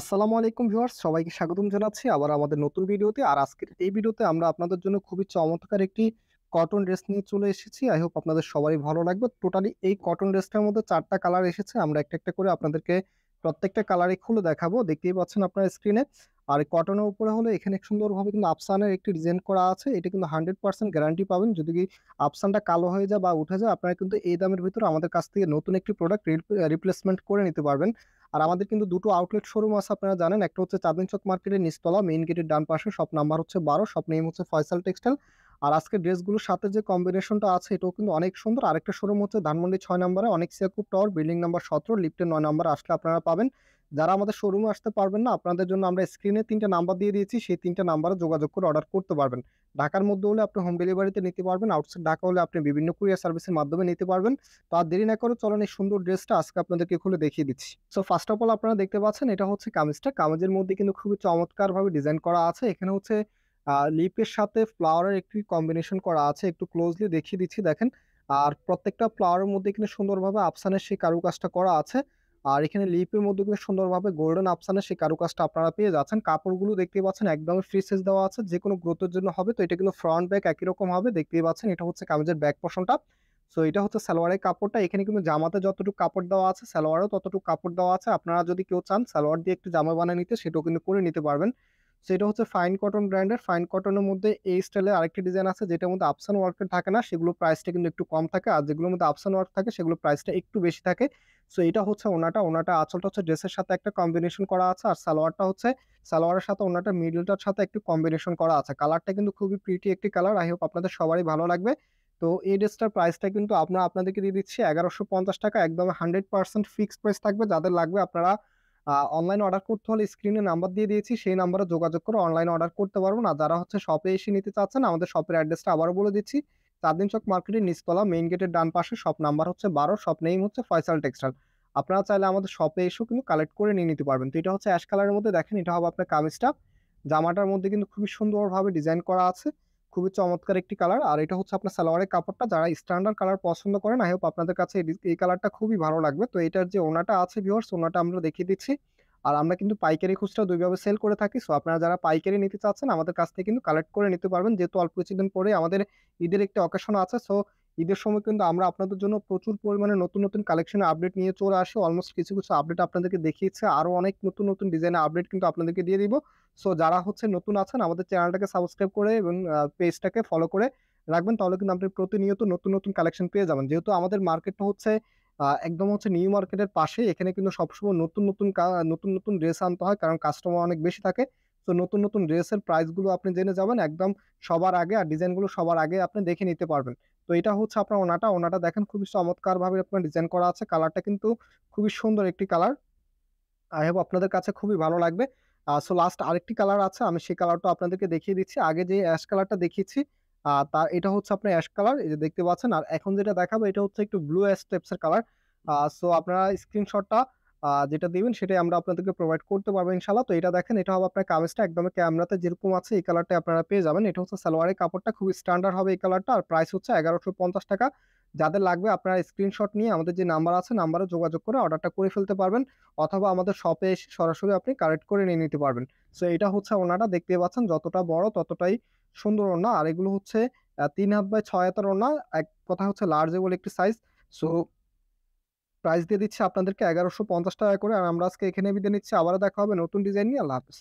আসসালামু আলাইকুম ভিউয়ার্স সবাইকে স্বাগতম জানাচ্ছি আবার আমাদের নতুন ভিডিওতে আর আজকের এই ভিডিওতে আমরা আপনাদের জন্য খুবই চমৎকার একটি কটন ড্রেস নিয়ে চলে এসেছি আই হোপ আপনাদের সবারই ভালো লাগবে টোটালি এই কটন ড্রেসটার মধ্যে চারটা কালার এসেছে আমরা একটা একটা করে আপনাদেরকে প্রত্যেকটা কালারে খুলে দেখাবো দেখতেই পাচ্ছেন আপনার স্ক্রিনে আর কটনের উপরে হলে এখানে সুন্দরভাবে কিন্তু আপসানের একটি ডিজাইন করা আছে এটা কিন্তু হান্ড্রেড পার্সেন্ট গ্যারান্টি পাবেন যদি আপসানটা কালো হয়ে যায় বা উঠে যায় আপনারা কিন্তু এই দামের ভিতরে আমাদের কাছ থেকে নতুন একটি প্রোডাক্ট রিপ্লেসমেন্ট করে নিতে পারবেন আর আমাদের কিন্তু দুটো আউটলেট শোরুম আছে আপনারা জানেন একটা হচ্ছে চাঁদিন চক মার্কেটের নিচতলা মেইন গেটের ডান পাশে সব নাম্বার হচ্ছে বারো সব নেম হচ্ছে ফয়সাল টেক্সটাইল আর আজকে ড্রেসগুলোর সাথে যে কম্বিনেশনটা আছে এটাও কিন্তু অনেক সুন্দর আরেকটা শোরুম হচ্ছে ধানমন্ডি ছয় নম্বরে অনেক সিয়াকুব টাওয়ার বিল্ডিং নাম্বার সতেরো লিফটে নয় নম্বর আসলে আপনারা পাবেন যারা আমাদের শোরুমে আসতে পারবেন না আপনাদের জন্য আমরা স্ক্রিনে তিনটে নাম্বার দিয়ে দিয়েছি সেই তিনটে নাম্বারে যোগাযোগ করে অর্ডার করতে পারবেন ঢাকার মধ্যে হলে আপনি হোম ডেলিভারিতে নিতে পারবেন আউটসাইড ঢাকা হলে আপনি বিভিন্ন কুরিয়ার সার্ভিসের মাধ্যমে নিতে পারবেন তো আর দেরি না করে চলেন এই সুন্দর ড্রেসটা আজকে আপনাদেরকে খুলে দেখিয়ে দিচ্ছি সো ফার্স্ট অফ অল আপনারা দেখতে পাচ্ছেন এটা হচ্ছে কামিজটা কামিজের মধ্যে কিন্তু খুবই চমৎকারভাবে ডিজাইন করা আছে এখানে হচ্ছে লিপের সাথে ফ্লাওয়ারের একটি কম্বিনেশন করা আছে একটু ক্লোজলি দেখিয়ে দিচ্ছি দেখেন আর প্রত্যেকটা ফ্লাওয়ারের মধ্যে কিন্তু সুন্দরভাবে আপসানের সেই কারুকাজটা করা আছে আর এখানে লিপের মধ্যে কিন্তু সুন্দরভাবে গোল্ডেন আপসানের সেই কারুকাজটা আপনারা পেয়ে যাচ্ছেন কাপড়গুলো দেখতে পাচ্ছেন একদম ফ্রি সেজ দেওয়া আছে যে কোনো গ্রোথের জন্য হবে তো এটা কিন্তু ফ্রন্ট ব্যাক একই রকম হবে দেখতেই পাচ্ছেন এটা হচ্ছে কামিজের ব্যাক পশনটা সো এটা হচ্ছে সালোয়ারের কাপড়টা এখানে কিন্তু জামাতে যতটুকু কাপড় দেওয়া আছে সালোয়ারেও ততটুকু কাপড় দেওয়া আছে আপনারা যদি কেউ চান সালোয়ার দিয়ে একটু জামা বানিয়ে নিতে সেটাও কিন্তু করে নিতে পারবেন সেটা হচ্ছে ফাইন কটন ব্র্যান্ডের ফাইন কটনের মধ্যে এই স্টাইলের আরেকটি ডিজাইন আছে যেটার মধ্যে আপসান ওয়ার্কটা থাকে না সেগুলো প্রাইসটা কিন্তু একটু কম থাকে আর যেগুলোর মধ্যে আপসান ওয়ার্ক থাকে সেগুলো প্রাইসটা একটু বেশি থাকে সো এটা হচ্ছে ওনাটা ওনাটা আচলটা হচ্ছে ড্রেসের সাথে একটা কম্বিনেশন করা আছে আর সালোয়ারটা হচ্ছে সালোয়ারের সাথে ওনাটা মিডলটার সাথে একটু কম্বিনেশন করা আছে কালারটা কিন্তু খুবই প্রিটি একটি কালার আই হোপ আপনাদের সবারই ভালো লাগবে তো এই ড্রেসটার প্রাইসটা কিন্তু আপনারা আপনাদেরকে দিয়ে দিচ্ছি এগারোশো টাকা একদম হান্ড্রেড পার্সেন্ট ফিক্সড প্রাইস থাকবে যাদের লাগবে আপনারা অনলাইন অর্ডার করতে হলে স্ক্রিনে নাম্বার দিয়ে দিয়েছি সেই নাম্বারে যোগাযোগ করে অনলাইন অর্ডার করতে পারবো আর যারা হচ্ছে শপে এসে নিতে চাচ্ছেন আমাদের শপের অ্যাড্রেসটা আবারও বলে দিচ্ছি চারদিন চক মার্কেটের নিচতলা মেইন গেটের ডান পাশে শপ নাম্বার হচ্ছে বারো শপ নেম হচ্ছে ফয়সাল টেক্সটাইল আপনারা চাইলে আমাদের শপে এসেও কিন্তু কালেক্ট করে নিয়ে নিতে পারবেন তো এটা হচ্ছে অ্যাশ কালারের মধ্যে দেখেন এটা হবে আপনার কামিজটা জামাটার মধ্যে কিন্তু খুবই সুন্দরভাবে ডিজাইন করা আছে খুবই চমৎকার একটি কালার আর এটা হচ্ছে আপনার সালোয়ারের কাপড়টা যারা স্ট্যান্ডার্ড কালার পছন্দ করেন আই হোপ আপনাদের কাছে এই কালারটা খুবই ভালো লাগবে তো এটার যে ওনাটা আছে ভিওর্স ওনাটা আমরা দেখিয়ে দিচ্ছি আর আমরা কিন্তু পাইকারি খুচরা দুইভাবে সেল করে থাকি সো আপনারা যারা পাইকারি নিতে চাচ্ছেন আমাদের কাছ থেকে কিন্তু কালেক্ট করে নিতে পারবেন যেহেতু অল্প কিছুদিন পরে আমাদের ঈদের একটি অকেশন আছে সো ঈদের সময় কিন্তু আমরা আপনাদের জন্য প্রচুর পরিমাণে নতুন নতুন কালেকশনে আপডেট নিয়ে চলে আসি অলমোস্ট কিছু কিছু আপডেট আপনাদেরকে দেখিয়েছে আরও অনেক নতুন নতুন ডিজাইনের আপডেট কিন্তু আপনাদেরকে দিয়ে দিব সো যারা হচ্ছে নতুন আছেন আমাদের চ্যানেলটাকে সাবস্ক্রাইব করে এবং পেজটাকে ফলো করে রাখবেন তাহলে কিন্তু আপনি প্রতিনিয়ত নতুন নতুন কালেকশন পেয়ে যাবেন যেহেতু আমাদের মার্কেটটা হচ্ছে একদম হচ্ছে নিউ মার্কেটের পাশে এখানে কিন্তু সবসময় নতুন নতুন নতুন নতুন ড্রেস আনতে হয় কারণ কাস্টমার অনেক বেশি থাকে তো নতুন নতুন ড্রেসের প্রাইসগুলো আপনি জেনে যাবেন একদম সবার আগে আর ডিজাইনগুলো সবার আগে আপনি দেখে নিতে পারবেন তো এটা হচ্ছে আপনার ওনাটা ওনাটা দেখেন খুবই চমৎকারভাবে আপনার ডিজাইন করা আছে কালারটা কিন্তু খুবই সুন্দর একটি কালার আই হোপ আপনাদের কাছে খুবই ভালো লাগবে সো লাস্ট আরেকটি কালার আছে আমি সেই কালারটা আপনাদেরকে দেখিয়ে দিচ্ছি আগে যে অ্যাশ কালারটা দেখিয়েছি তার এটা হচ্ছে আপনার অ্যাশ কালার এই যে দেখতে পাচ্ছেন আর এখন যেটা দেখাবো এটা হচ্ছে একটু ব্লু অ্যাশ টাইপসের কালার সো আপনারা স্ক্রিনশটটা যেটা দিবেন সেটাই আমরা আপনাদেরকে প্রোভাইড করতে পারবো ইনশাল্লাহ তো এটা দেখেন এটা হবে আপনার কামেজটা একদম ক্যামেরাতে যেরকম আছে এই কালারটা আপনারা পেয়ে যাবেন এটা হচ্ছে সালোয়ারের কাপড়টা খুবই স্ট্যান্ডার্ড হবে এই কালারটা আর প্রাইস হচ্ছে এগারোশো পঞ্চাশ টাকা যাদের লাগবে আপনারা স্ক্রিনশট নিয়ে আমাদের যে নাম্বার আছে নাম্বারে যোগাযোগ করে অর্ডারটা করে ফেলতে পারবেন অথবা আমাদের শপে এসে সরাসরি আপনি কালেক্ট করে নিয়ে নিতে পারবেন সো এটা হচ্ছে ওনাটা দেখতে পাচ্ছেন যতটা বড় ততটাই সুন্দর ওনা আর এগুলো হচ্ছে তিন হাত বাই ছয় হাতের ওনা এক কথা হচ্ছে লার্জেবল একটি সাইজ সো প্রাইস দিয়ে দিচ্ছি আপনাদেরকে এগারোশো পঞ্চাশ টাকা করে আর আমরা আজকে এখানে বিদে নিচ্ছি আবার দেখা হবে নতুন ডিজাইন নিয়ে আল্লাহ হাফিজ